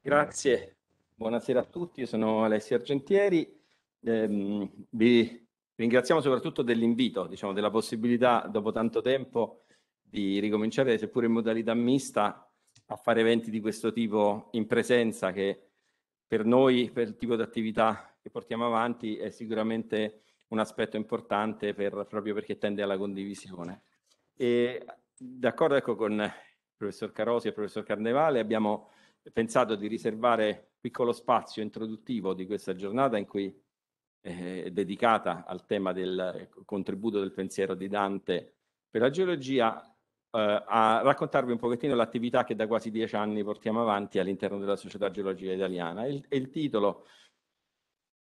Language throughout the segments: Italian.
Grazie, buonasera a tutti, io sono Alessio Argentieri, eh, vi ringraziamo soprattutto dell'invito, diciamo, della possibilità dopo tanto tempo di ricominciare, seppure in modalità mista, a fare eventi di questo tipo in presenza che per noi, per il tipo di attività che portiamo avanti, è sicuramente un aspetto importante per, proprio perché tende alla condivisione. E d'accordo ecco, con il professor Carosi e il professor Carnevale abbiamo pensato di riservare piccolo spazio introduttivo di questa giornata in cui eh, dedicata al tema del ecco, contributo del pensiero di Dante per la geologia eh, a raccontarvi un pochettino l'attività che da quasi dieci anni portiamo avanti all'interno della Società Geologica Italiana il, il titolo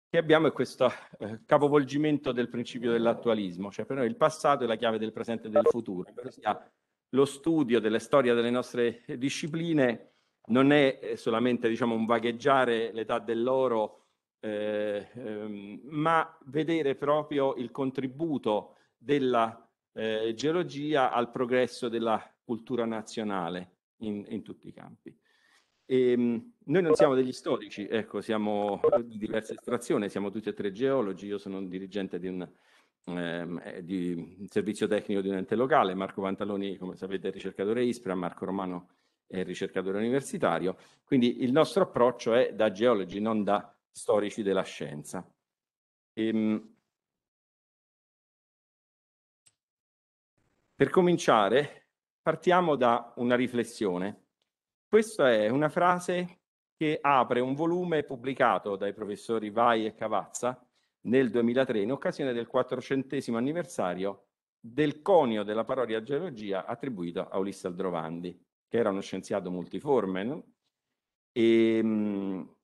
che abbiamo è questo eh, capovolgimento del principio dell'attualismo, cioè per noi il passato è la chiave del presente e del futuro, ossia cioè, lo studio delle storie delle nostre discipline non è eh, solamente diciamo, un vagheggiare l'età dell'oro, eh, ehm, ma vedere proprio il contributo della eh, geologia al progresso della cultura nazionale in, in tutti i campi. E, ehm, noi non siamo degli storici, ecco, siamo di diversa estrazione, siamo tutti e tre geologi, io sono un dirigente di un, ehm, eh, di un servizio tecnico di un ente locale, Marco Pantaloni, come sapete, è ricercatore ISPRA, Marco Romano e ricercatore universitario. Quindi il nostro approccio è da geologi, non da storici della scienza. Ehm, per cominciare, partiamo da una riflessione. Questa è una frase che apre un volume pubblicato dai professori Vai e Cavazza nel 2003 in occasione del 400 anniversario del conio della parola geologia attribuito a Ulisse Aldrovandi che era uno scienziato multiforme. No? E, ehm,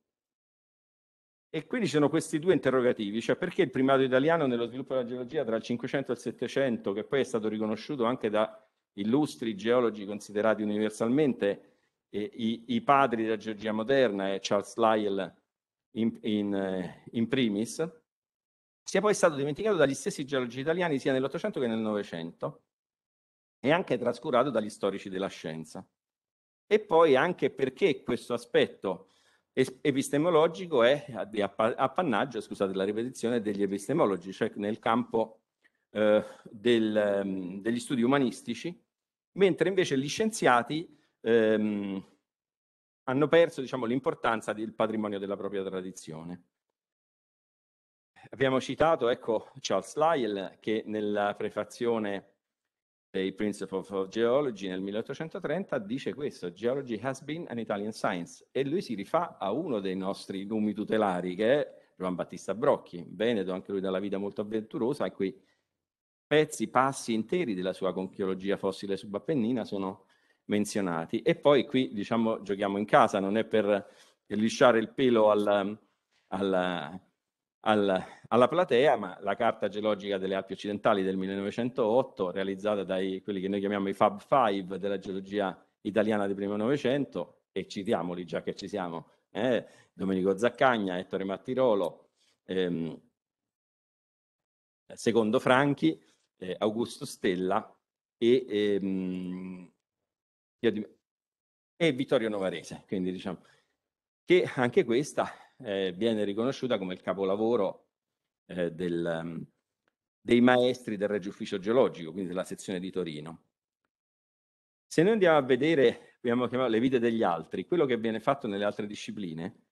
e quindi ci sono questi due interrogativi, cioè perché il primato italiano nello sviluppo della geologia tra il 500 e il 700, che poi è stato riconosciuto anche da illustri geologi considerati universalmente eh, i, i, padri della geologia moderna e Charles Lyell in, in, eh, in primis, sia poi stato dimenticato dagli stessi geologi italiani sia nell'Ottocento che nel Novecento e anche trascurato dagli storici della scienza e poi anche perché questo aspetto epistemologico è di appannaggio, scusate la ripetizione, degli epistemologi, cioè nel campo eh, del, ehm, degli studi umanistici, mentre invece gli scienziati ehm, hanno perso diciamo, l'importanza del patrimonio della propria tradizione. Abbiamo citato ecco, Charles Lyell che nella prefazione dei Principles of Geology nel 1830 dice questo, Geology has been an Italian science, e lui si rifà a uno dei nostri numi tutelari, che è Giovan Battista Brocchi, Veneto, anche lui dalla vita molto avventurosa, e qui pezzi, passi interi della sua conchiologia fossile subappennina sono menzionati. E poi qui, diciamo, giochiamo in casa, non è per lisciare il pelo al, al al, alla platea, ma la carta geologica delle Alpi occidentali del 1908, realizzata dai quelli che noi chiamiamo i Fab Five della geologia italiana del primo Novecento, e citiamoli già che ci siamo, eh, Domenico Zaccagna, Ettore Mattirolo, ehm, Secondo Franchi, eh, Augusto Stella e, ehm, e Vittorio Novarese, quindi diciamo che anche questa eh, viene riconosciuta come il capolavoro eh, del, mm, dei maestri del Regio Ufficio Geologico, quindi della sezione di Torino. Se noi andiamo a vedere, abbiamo chiamato le vite degli altri, quello che viene fatto nelle altre discipline,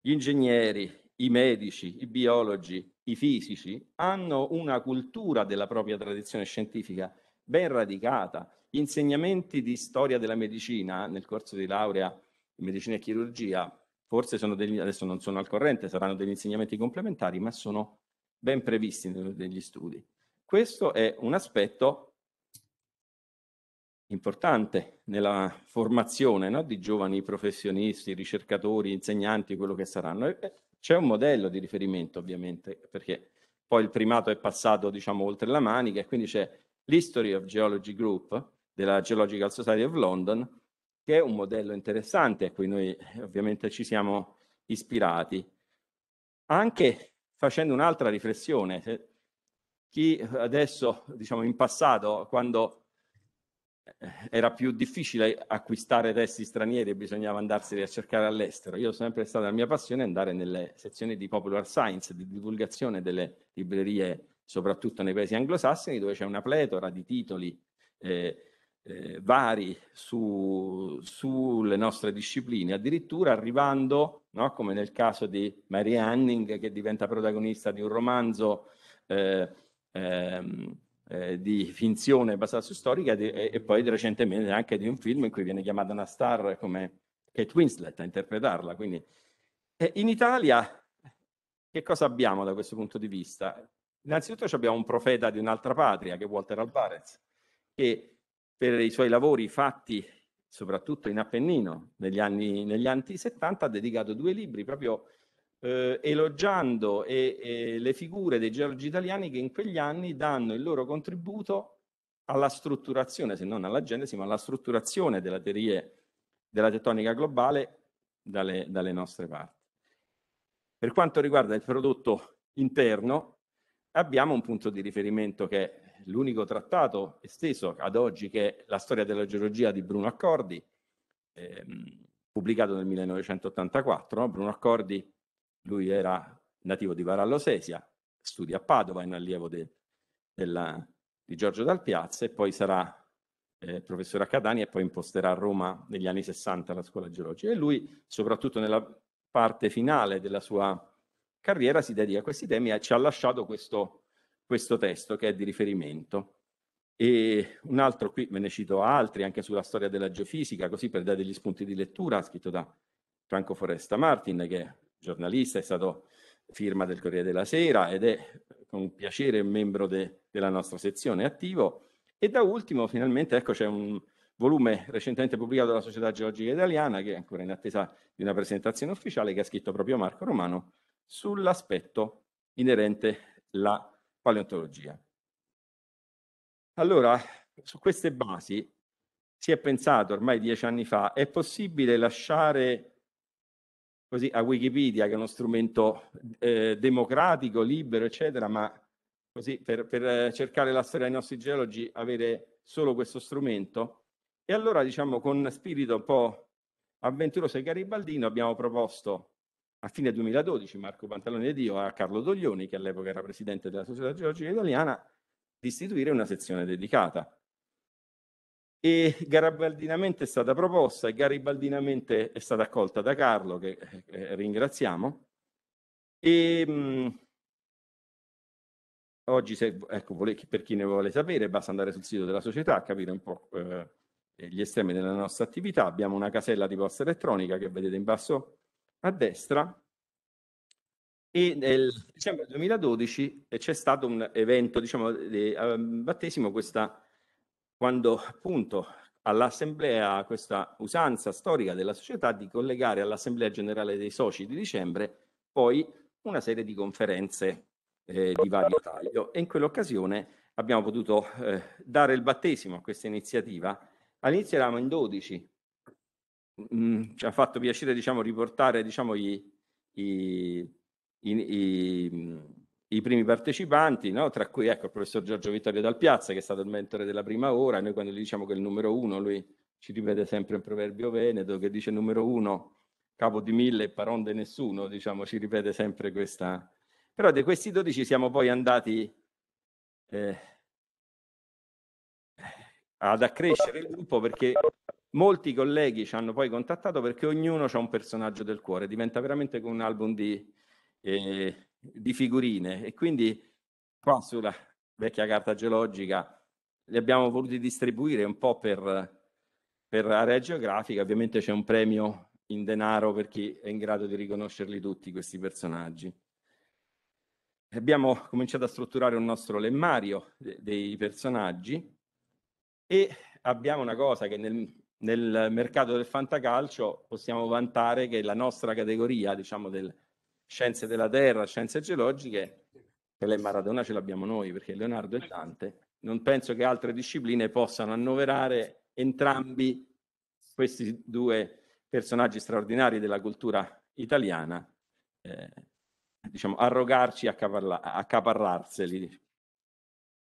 gli ingegneri, i medici, i biologi, i fisici hanno una cultura della propria tradizione scientifica ben radicata. Gli insegnamenti di storia della medicina nel corso di laurea in medicina e chirurgia forse sono degli, adesso non sono al corrente, saranno degli insegnamenti complementari, ma sono ben previsti negli studi. Questo è un aspetto importante nella formazione no? di giovani professionisti, ricercatori, insegnanti, quello che saranno. C'è un modello di riferimento ovviamente, perché poi il primato è passato diciamo oltre la manica e quindi c'è l'History of Geology Group della Geological Society of London, che è un modello interessante a cui noi eh, ovviamente ci siamo ispirati. Anche facendo un'altra riflessione, chi adesso, diciamo in passato, quando eh, era più difficile acquistare testi stranieri e bisognava andarseli a cercare all'estero. Io ho sempre stata la mia passione andare nelle sezioni di popular science, di divulgazione delle librerie, soprattutto nei paesi anglosassoni, dove c'è una pletora di titoli eh, eh, vari su, sulle nostre discipline, addirittura arrivando, no, come nel caso di Mary Anning, che diventa protagonista di un romanzo eh, ehm, eh, di finzione basata su storica di, e, e, poi recentemente anche di un film in cui viene chiamata una star come Kate Winslet a interpretarla. Quindi, eh, in Italia che cosa abbiamo da questo punto di vista? Innanzitutto abbiamo un profeta di un'altra patria, che è Walter Alvarez, che per i suoi lavori fatti soprattutto in Appennino negli anni, negli anni 70, ha dedicato due libri proprio eh, elogiando e, e le figure dei geologi italiani che in quegli anni danno il loro contributo alla strutturazione, se non alla genesi, ma alla strutturazione della teoria della tettonica globale dalle, dalle nostre parti. Per quanto riguarda il prodotto interno, abbiamo un punto di riferimento che è l'unico trattato esteso ad oggi che è la storia della geologia di Bruno Accordi, ehm, pubblicato nel 1984. No? Bruno Accordi, lui era nativo di Varallo Sesia, studia a Padova, in allievo de, della, di Giorgio Dal Piazza e poi sarà eh, professore a Catania e poi imposterà a Roma negli anni 60 la scuola geologica. E lui, soprattutto nella parte finale della sua carriera, si dedica a questi temi e ci ha lasciato questo questo testo che è di riferimento. E un altro qui, ve ne cito altri, anche sulla storia della geofisica, così per dare degli spunti di lettura, scritto da Franco Foresta Martin, che è giornalista, è stato firma del Corriere della Sera ed è con piacere membro de, della nostra sezione attivo. E da ultimo, finalmente, ecco, c'è un volume recentemente pubblicato dalla Società Geologica Italiana, che è ancora in attesa di una presentazione ufficiale, che ha scritto proprio Marco Romano, sull'aspetto inerente alla paleontologia. Allora, su queste basi si è pensato ormai dieci anni fa, è possibile lasciare così a Wikipedia, che è uno strumento eh, democratico, libero, eccetera, ma così per, per eh, cercare la storia dei nostri geologi, avere solo questo strumento? E allora, diciamo, con spirito un po' avventuroso e garibaldino abbiamo proposto a fine 2012 Marco Pantalone Dio a Carlo Doglioni, che all'epoca era presidente della Società Geologica Italiana, di istituire una sezione dedicata. E garibaldinamente è stata proposta e garibaldinamente è stata accolta da Carlo, che eh, eh ringraziamo. E, mh, mm, oggi, se, ecco, per chi ne vuole sapere, basta andare sul sito della società a capire un po' eh, gli estremi della nostra attività. Abbiamo una casella di posta elettronica che vedete in basso a destra e nel dicembre 2012 eh, c'è stato un evento, diciamo, di ehm, battesimo, questa, quando appunto all'assemblea, questa usanza storica della società di collegare all'assemblea generale dei soci di dicembre poi una serie di conferenze eh, di vario taglio e in quell'occasione abbiamo potuto eh, dare il battesimo a questa iniziativa. All'inizio eravamo in 12, mh, mm, ci ha fatto piacere diciamo, riportare diciamo, i, i, i, i, primi partecipanti, no? tra cui ecco, il professor Giorgio Vittorio Dal Piazza, che è stato il mentore della prima ora. Noi quando gli diciamo che è il numero uno, lui ci ripete sempre un proverbio veneto che dice numero uno, capo di mille, di nessuno, diciamo, ci ripete sempre questa. Però di questi 12 siamo poi andati... Eh, ad accrescere il gruppo perché Molti colleghi ci hanno poi contattato perché ognuno ha un personaggio del cuore, diventa veramente come un album di, eh, di figurine. E quindi qua sulla vecchia carta geologica li abbiamo voluti distribuire un po' per, per area geografica. Ovviamente c'è un premio in denaro per chi è in grado di riconoscerli tutti questi personaggi. Abbiamo cominciato a strutturare un nostro lemmario dei personaggi e abbiamo una cosa che nel, nel mercato del fantacalcio possiamo vantare che la nostra categoria, diciamo, del scienze della terra, scienze geologiche, che le Maradona ce l'abbiamo noi, perché Leonardo e Dante, non penso che altre discipline possano annoverare entrambi questi due personaggi straordinari della cultura italiana, eh, diciamo, arrogarci e accaparrarseli.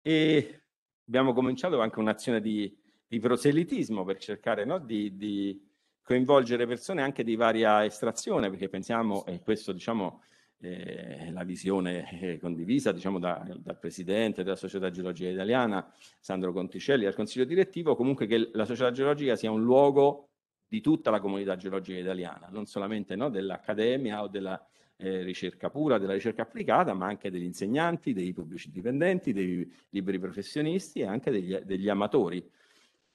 E abbiamo cominciato anche un'azione di di proselitismo per cercare no, di, di, coinvolgere persone anche di varia estrazione, perché pensiamo, e questo diciamo eh, è la visione eh, condivisa diciamo, da, dal Presidente della Società Geologica Italiana, Sandro Conticelli, dal Consiglio Direttivo, comunque che la Società Geologica sia un luogo di tutta la comunità geologica italiana, non solamente no, dell'accademia o della eh, ricerca pura, della ricerca applicata, ma anche degli insegnanti, dei pubblici dipendenti, dei liberi professionisti e anche degli, degli amatori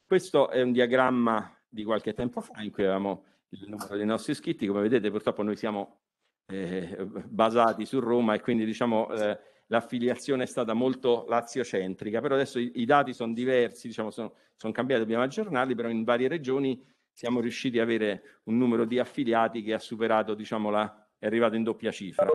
questo è un diagramma di qualche tempo fa in cui avevamo il numero dei nostri iscritti. Come vedete, purtroppo noi siamo eh, basati su Roma e quindi diciamo eh, l'affiliazione è stata molto laziocentrica, però adesso i, i dati sono diversi, diciamo, sono, sono cambiati, dobbiamo aggiornarli, però in varie regioni siamo riusciti ad avere un numero di affiliati che ha superato, diciamo, la, è arrivato in doppia cifra.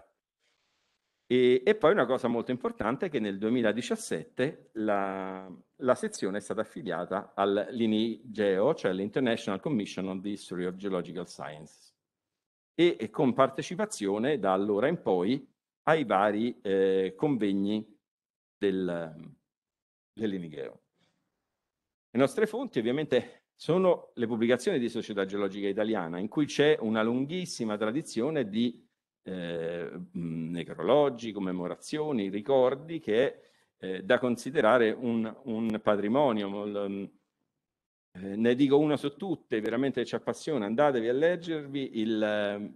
E, e, poi una cosa molto importante è che nel 2017 la, la sezione è stata affiliata all'INIGEO, cioè all'International Commission on the History of Geological Sciences, e, e con partecipazione da allora in poi ai vari eh, convegni del, dell'INIGEO. Le nostre fonti ovviamente sono le pubblicazioni di Società Geologica Italiana, in cui c'è una lunghissima tradizione di eh, necrologi, commemorazioni, ricordi che è eh, da considerare un, un patrimonio. Mol, eh, ne dico una su tutte, veramente ci appassiona, andatevi a leggervi il,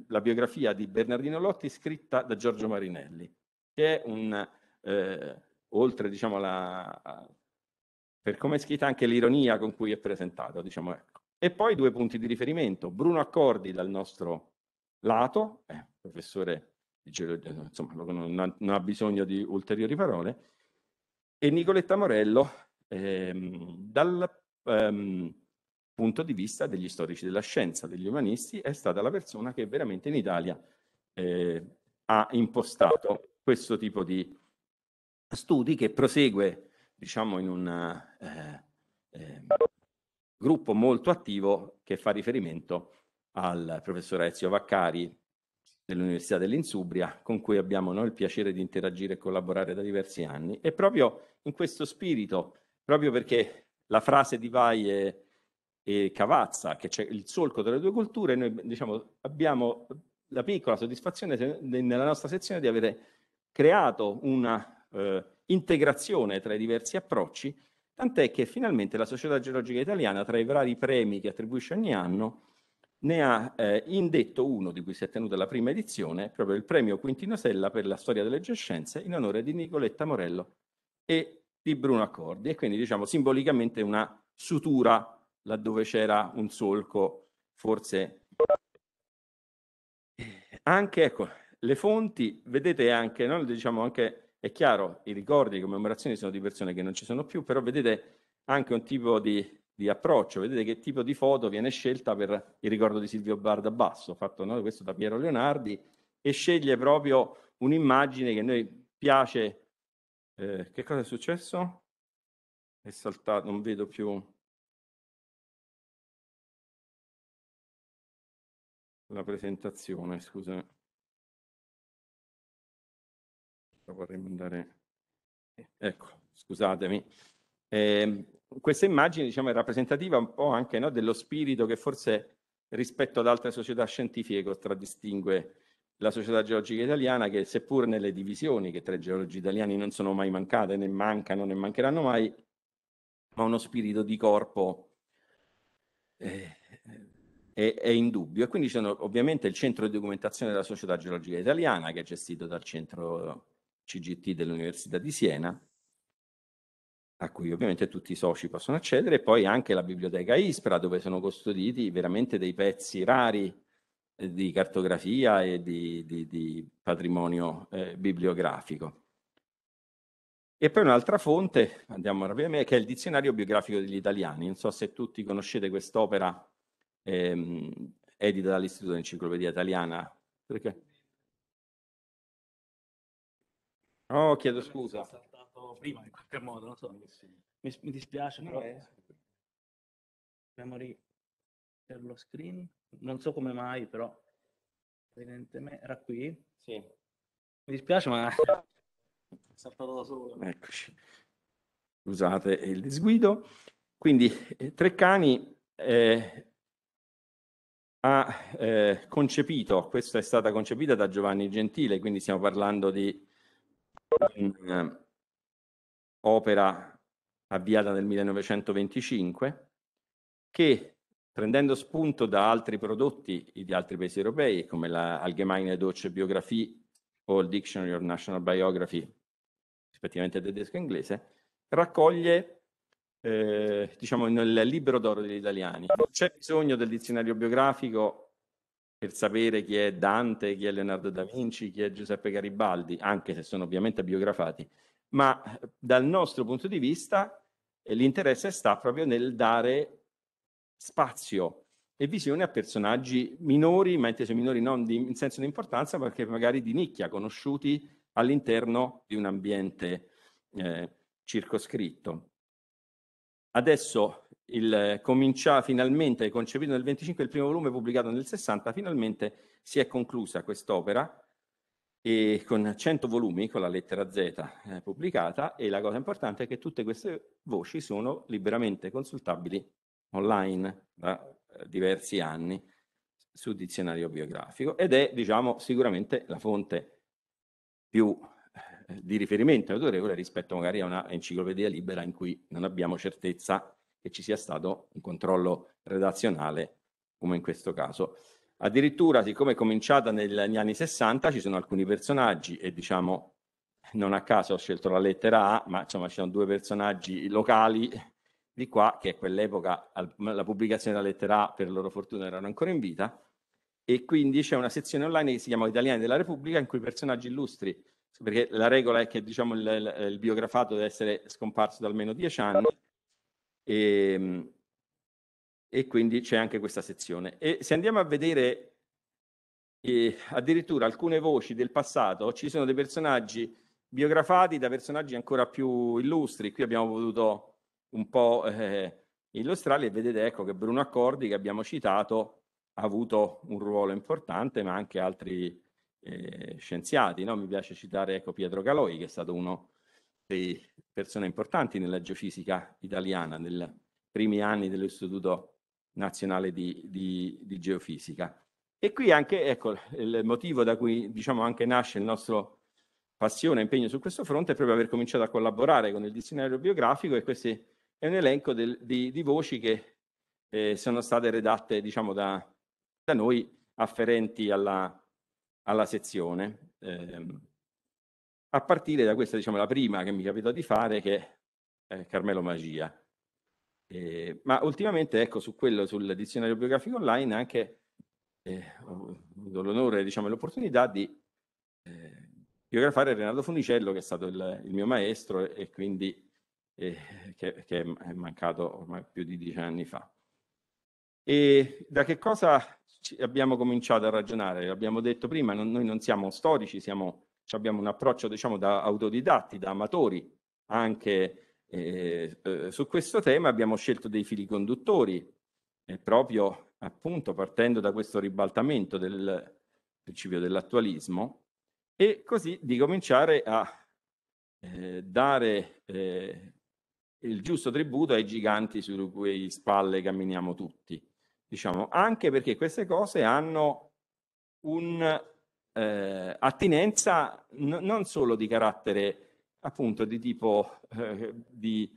la biografia di Bernardino Lotti scritta da Giorgio Marinelli, che è un, eh, oltre diciamo, la, per come è scritta anche l'ironia con cui è presentato. Diciamo, ecco. E poi due punti di riferimento, Bruno Accordi dal nostro Lato, eh, professore di geologia, eh, insomma, non ha, non ha, bisogno di ulteriori parole, e Nicoletta Morello ehm, dal ehm, punto di vista degli storici della scienza, degli umanisti, è stata la persona che veramente in Italia eh, ha impostato questo tipo di studi che prosegue diciamo in un eh, eh, gruppo molto attivo che fa riferimento a al professor Ezio Vaccari dell'Università dell'Insubria, con cui abbiamo noi il piacere di interagire e collaborare da diversi anni. E proprio in questo spirito, proprio perché la frase di Vaie e, Cavazza, che c'è il solco tra le due culture, noi diciamo, abbiamo la piccola soddisfazione nella nostra sezione di avere creato una eh, integrazione tra i diversi approcci, tant'è che finalmente la Società Geologica Italiana, tra i vari premi che attribuisce ogni anno, ne ha eh, indetto uno di cui si è tenuta la prima edizione, proprio il premio Quintino Sella per la storia delle geoscienze in onore di Nicoletta Morello e di Bruno Accordi e quindi diciamo simbolicamente una sutura laddove c'era un solco forse anche ecco le fonti vedete anche, no? diciamo anche è chiaro i ricordi le commemorazioni sono di persone che non ci sono più però vedete anche un tipo di di approccio, vedete che tipo di foto viene scelta per il ricordo di Silvio Barda Basso, fatto no? questo da Piero Leonardi, e sceglie proprio un'immagine che a noi piace. Eh, che cosa è successo? È saltato, non vedo più. La presentazione, scusa. Vorrei mandare. Eh, ecco, scusatemi. Eh, questa immagine diciamo, è rappresentativa un po' anche no, dello spirito che forse rispetto ad altre società scientifiche contraddistingue la società geologica italiana che seppur nelle divisioni che tra i geologi italiani non sono mai mancate né mancano né mancheranno mai ma uno spirito di corpo eh, è, è indubbio e quindi c'è ovviamente il centro di documentazione della società geologica italiana che è gestito dal centro CGT dell'Università di Siena a cui ovviamente tutti i soci possono accedere, e poi anche la biblioteca ISPRA, dove sono custoditi veramente dei pezzi rari eh, di cartografia e di, di, di patrimonio eh, bibliografico. E poi un'altra fonte, andiamo rapidamente, che è il dizionario biografico degli italiani. Non so se tutti conoscete quest'opera ehm, edita dall'Istituto dell'Enciclopedia Italiana. Perché? Oh, chiedo scusa prima in qualche modo, non so. Mi, mi dispiace, no, però... È... Eh, Memory per lo screen, non so come mai, però evidentemente era qui. Sì. Mi dispiace, ma è saltato da solo. Eccoci. Scusate il disguido. Quindi eh, Treccani eh, ha eh, concepito, questa è stata concepita da Giovanni Gentile, quindi stiamo parlando di... Um, opera avviata nel 1925, che prendendo spunto da altri prodotti di altri paesi europei, come la Allgemeine Deutsche Biografie o il Dictionary of National Biography, rispettivamente tedesco e inglese, raccoglie eh, diciamo nel libro d'oro degli italiani. Non c'è bisogno del dizionario biografico per sapere chi è Dante, chi è Leonardo da Vinci, chi è Giuseppe Garibaldi, anche se sono ovviamente biografati ma eh, dal nostro punto di vista eh, l'interesse sta proprio nel dare spazio e visione a personaggi minori, ma inteso minori non di, in senso di importanza, perché magari di nicchia, conosciuti all'interno di un ambiente eh, circoscritto. Adesso il, eh, comincia finalmente, concepito nel 25 il primo volume, pubblicato nel 60, finalmente si è conclusa quest'opera e con 100 volumi, con la lettera Z eh, pubblicata, e la cosa importante è che tutte queste voci sono liberamente consultabili online da eh, diversi anni su dizionario biografico ed è diciamo sicuramente la fonte più eh, di riferimento autorevole rispetto magari a una enciclopedia libera in cui non abbiamo certezza che ci sia stato un controllo redazionale come in questo caso. Addirittura, siccome è cominciata negli anni 60, ci sono alcuni personaggi e diciamo, non a caso ho scelto la lettera A, ma insomma ci sono due personaggi locali di qua, che a quell'epoca la pubblicazione della lettera A, per loro fortuna, erano ancora in vita, e quindi c'è una sezione online che si chiama Italiani della Repubblica, in cui i personaggi illustri, perché la regola è che diciamo, il, il biografato deve essere scomparso da almeno dieci anni, e, ehm, e quindi c'è anche questa sezione. E se andiamo a vedere eh, addirittura alcune voci del passato, ci sono dei personaggi biografati da personaggi ancora più illustri. Qui abbiamo voluto un po' eh, illustrarli e vedete ecco che Bruno Accordi, che abbiamo citato, ha avuto un ruolo importante, ma anche altri eh, scienziati. No? Mi piace citare ecco, Pietro Caloi, che è stato uno dei persone importanti nella geofisica italiana, nei primi anni dell'istituto nazionale di, di, di geofisica. E qui anche ecco, il motivo da cui diciamo, anche nasce il nostro passione e impegno su questo fronte è proprio aver cominciato a collaborare con il dizionario biografico e questo è un elenco del, di, di, voci che eh, sono state redatte diciamo, da, da, noi afferenti alla, alla sezione. Eh, a partire da questa, diciamo, la prima che mi capitò di fare, che è eh, Carmelo Magia. Eh, ma ultimamente, ecco, su quello, sul dizionario biografico online, anche eh, ho avuto l'onore, diciamo, l'opportunità di eh, biografare Renato Funicello, che è stato il, il mio maestro e, e quindi eh, che, che, è mancato ormai più di dieci anni fa. E da che cosa abbiamo cominciato a ragionare? L'abbiamo detto prima, non, noi non siamo storici, siamo, abbiamo un approccio diciamo, da autodidatti, da amatori, anche eh, su questo tema abbiamo scelto dei fili conduttori, eh, proprio appunto partendo da questo ribaltamento del principio dell'attualismo e così di cominciare a eh, dare eh, il giusto tributo ai giganti su cui spalle camminiamo tutti, diciamo, anche perché queste cose hanno un'attinenza eh, non solo di carattere appunto di tipo eh, di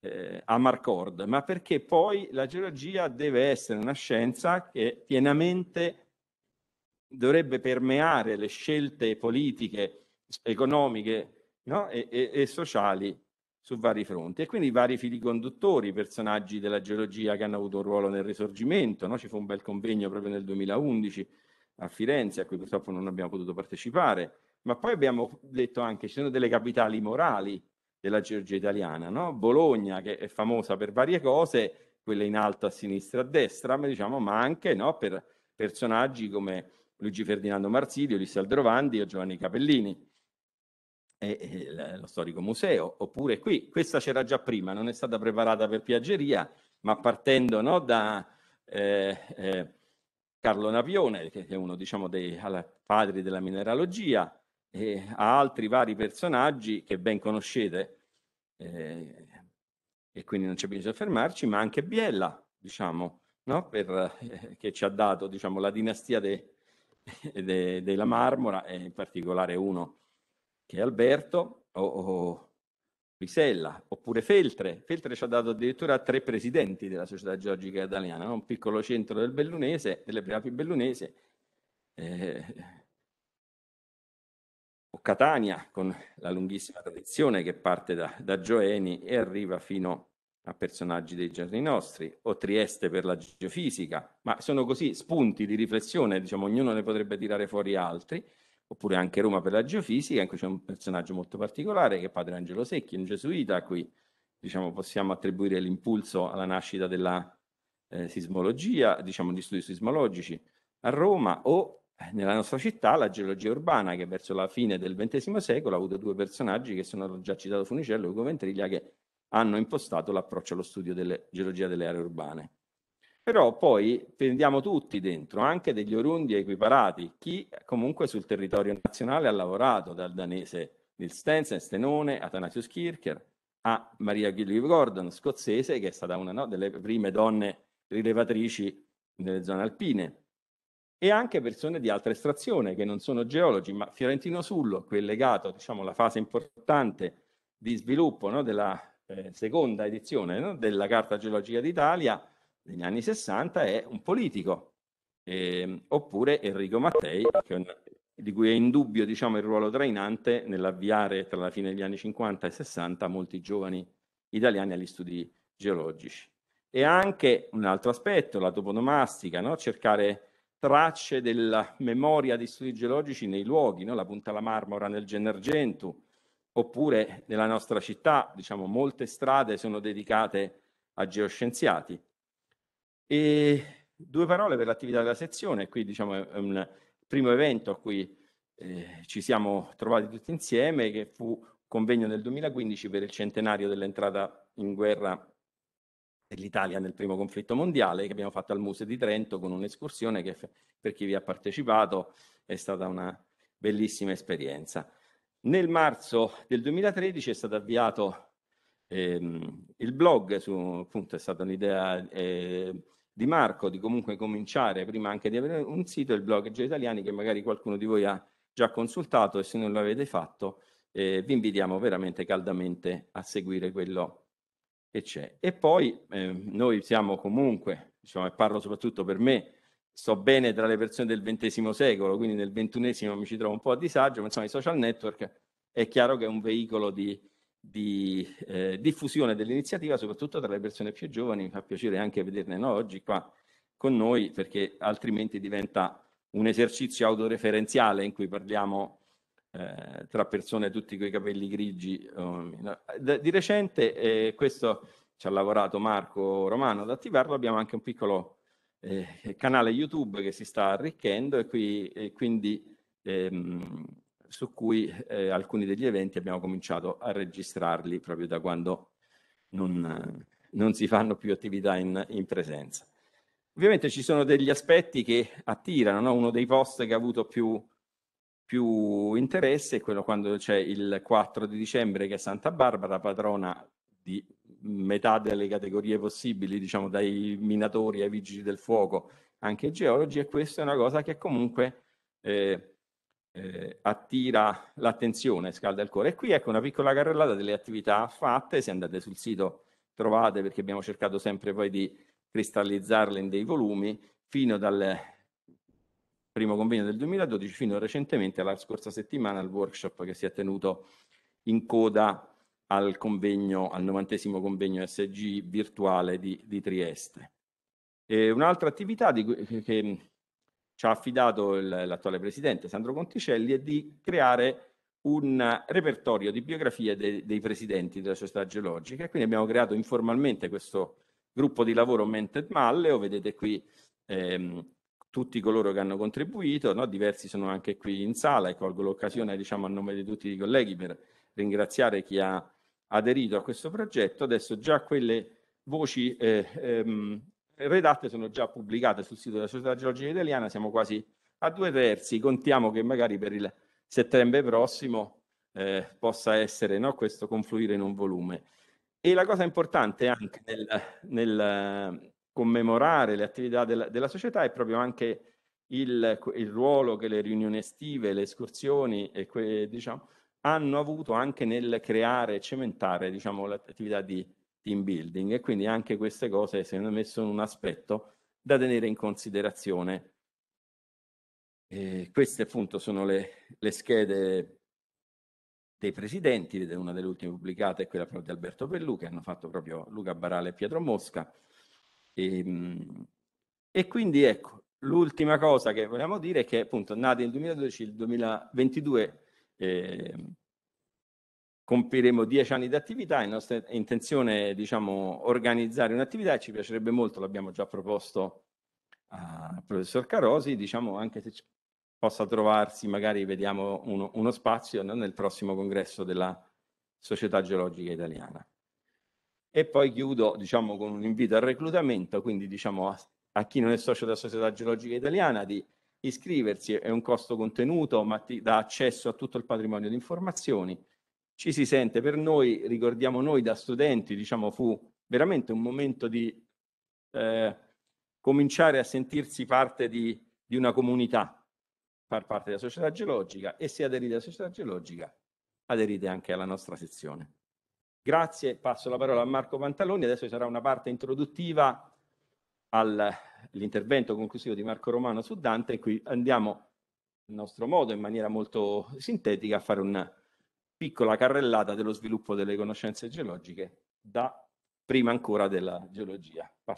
eh, Amarcord, ma perché poi la geologia deve essere una scienza che pienamente dovrebbe permeare le scelte politiche, economiche no? e, e, e sociali su vari fronti e quindi vari fili conduttori, personaggi della geologia che hanno avuto un ruolo nel risorgimento, no? ci fu un bel convegno proprio nel 2011 a Firenze a cui purtroppo non abbiamo potuto partecipare, ma poi abbiamo detto anche ci sono delle capitali morali della Georgia italiana, no? Bologna che è famosa per varie cose, quella in alto a sinistra e a destra, ma, diciamo, ma anche no, per personaggi come Luigi Ferdinando Marsilio, Ulisse Aldrovandi o Giovanni Capellini. E, e, lo storico museo, oppure qui, questa c'era già prima, non è stata preparata per Piaggeria, ma partendo no, da eh, eh, Carlo Napione, che è uno diciamo, dei padri della mineralogia, e a altri vari personaggi che ben conoscete eh, e quindi non c'è bisogno di fermarci, ma anche Biella, diciamo, no? per, eh, che ci ha dato diciamo, la dinastia de, de, della Marmora e in particolare uno che è Alberto o, o Risella, oppure Feltre. Feltre ci ha dato addirittura tre presidenti della Società Geologica Italiana, no? un piccolo centro del Bellunese, delle Preapi Bellunese. Eh, o Catania, con la lunghissima tradizione che parte da, da Gioeni e arriva fino a personaggi dei giorni nostri, o Trieste per la geofisica, ma sono così spunti di riflessione, diciamo, ognuno ne potrebbe tirare fuori altri, oppure anche Roma per la geofisica, in cui c'è un personaggio molto particolare che è Padre Angelo Secchi, un gesuita, a cui diciamo, possiamo attribuire l'impulso alla nascita della eh, sismologia, diciamo, di studi sismologici a Roma, o eh, nella nostra città la geologia urbana, che verso la fine del XX secolo ha avuto due personaggi che sono già citato Funicello e Ugo Ventriglia, che hanno impostato l'approccio allo studio della geologia delle aree urbane. Però poi prendiamo tutti dentro, anche degli orundi equiparati, chi comunque sul territorio nazionale ha lavorato, dal danese Nils Stensen, Stenone, Athanasius Kircher, a Maria Gilliv Gordon, scozzese, che è stata una no, delle prime donne rilevatrici nelle zone alpine e anche persone di altra estrazione che non sono geologi, ma Fiorentino Sullo, qui è legato diciamo, alla fase importante di sviluppo no, della eh, seconda edizione no, della Carta Geologica d'Italia degli anni 60, è un politico, eh, oppure Enrico Mattei, un, di cui è indubbio diciamo, il ruolo trainante nell'avviare tra la fine degli anni 50 e 60 molti giovani italiani agli studi geologici. E anche un altro aspetto, la toponomastica, no? cercare tracce della memoria di studi geologici nei luoghi, no? la Punta alla Marmora nel Genergentu, oppure nella nostra città, diciamo, molte strade sono dedicate a geoscienziati. E due parole per l'attività della sezione, qui diciamo è un primo evento a cui eh, ci siamo trovati tutti insieme, che fu convegno nel 2015 per il centenario dell'entrata in guerra dell'Italia nel primo conflitto mondiale che abbiamo fatto al Museo di Trento con un'escursione che per chi vi ha partecipato è stata una bellissima esperienza. Nel marzo del 2013 è stato avviato ehm, il blog, su, appunto è stata un'idea eh, di Marco di comunque cominciare prima anche di avere un sito, il blog Geo Italiani che magari qualcuno di voi ha già consultato e se non l'avete fatto eh, vi invitiamo veramente caldamente a seguire quello e c'è. E poi eh, noi siamo comunque, diciamo, e parlo soprattutto per me, sto bene tra le persone del XX secolo, quindi nel XXI mi ci trovo un po' a disagio, ma insomma i social network è chiaro che è un veicolo di, di eh, diffusione dell'iniziativa, soprattutto tra le persone più giovani, mi fa piacere anche vederne no, oggi qua con noi, perché altrimenti diventa un esercizio autoreferenziale in cui parliamo eh, tra persone tutti coi capelli grigi. Eh, di recente, eh, questo ci ha lavorato Marco Romano ad attivarlo, abbiamo anche un piccolo eh, canale YouTube che si sta arricchendo e, qui, e quindi ehm, su cui eh, alcuni degli eventi abbiamo cominciato a registrarli proprio da quando non, non si fanno più attività in, in, presenza. Ovviamente ci sono degli aspetti che attirano, no? uno dei post che ha avuto più più interesse è quello quando c'è il 4 di dicembre che è Santa Barbara, padrona di metà delle categorie possibili, diciamo dai minatori ai vigili del fuoco, anche ai geologi, e questa è una cosa che comunque eh, eh, attira l'attenzione, scalda il cuore. E qui ecco una piccola carrellata delle attività fatte, se andate sul sito trovate, perché abbiamo cercato sempre poi di cristallizzarle in dei volumi, fino dal primo convegno del 2012 fino a recentemente alla scorsa settimana al workshop che si è tenuto in coda al convegno, al novantesimo convegno SG virtuale di, di Trieste. E un'altra attività di, che, ci ha affidato il, l'attuale presidente Sandro Conticelli è di creare un repertorio di biografie de, dei presidenti della società geologica. Quindi abbiamo creato informalmente questo gruppo di lavoro Mente Malleo, vedete qui ehm, tutti coloro che hanno contribuito, no? diversi sono anche qui in sala e colgo l'occasione diciamo, a nome di tutti i colleghi per ringraziare chi ha aderito a questo progetto. Adesso già quelle voci eh, ehm, redatte sono già pubblicate sul sito della Società Geologica Italiana, siamo quasi a due terzi, contiamo che magari per il settembre prossimo eh, possa essere no, questo confluire in un volume. E la cosa importante anche nel, nel, commemorare le attività della, della società è proprio anche il, il, ruolo che le riunioni estive, le escursioni que, diciamo, hanno avuto anche nel creare e cementare diciamo, l'attività di team building e quindi anche queste cose secondo me sono un aspetto da tenere in considerazione. Eh, queste appunto sono le, le, schede dei presidenti, una delle ultime pubblicate è quella proprio di Alberto Pellù che hanno fatto proprio Luca Barale e Pietro Mosca e, ehm, e quindi ecco, l'ultima cosa che vogliamo dire è che appunto nati nel 2012, il 2022 eh, compiremo dieci anni di attività, è nostra intenzione diciamo organizzare un'attività e ci piacerebbe molto, l'abbiamo già proposto al professor Carosi, diciamo anche se possa trovarsi, magari vediamo uno, uno spazio no, nel prossimo congresso della Società Geologica Italiana. E poi chiudo diciamo, con un invito al reclutamento, quindi diciamo, a, a, chi non è socio della Società Geologica Italiana di iscriversi, è un costo contenuto, ma ti dà accesso a tutto il patrimonio di informazioni. Ci si sente per noi, ricordiamo noi da studenti, diciamo, fu veramente un momento di eh, cominciare a sentirsi parte di, di una comunità, far parte della società geologica e se aderite alla società geologica aderite anche alla nostra sezione. Grazie, passo la parola a Marco Pantaloni, adesso ci sarà una parte introduttiva all'intervento conclusivo di Marco Romano su Dante e qui andiamo nel nostro modo, in maniera molto sintetica, a fare una piccola carrellata dello sviluppo delle conoscenze geologiche da prima ancora della geologia.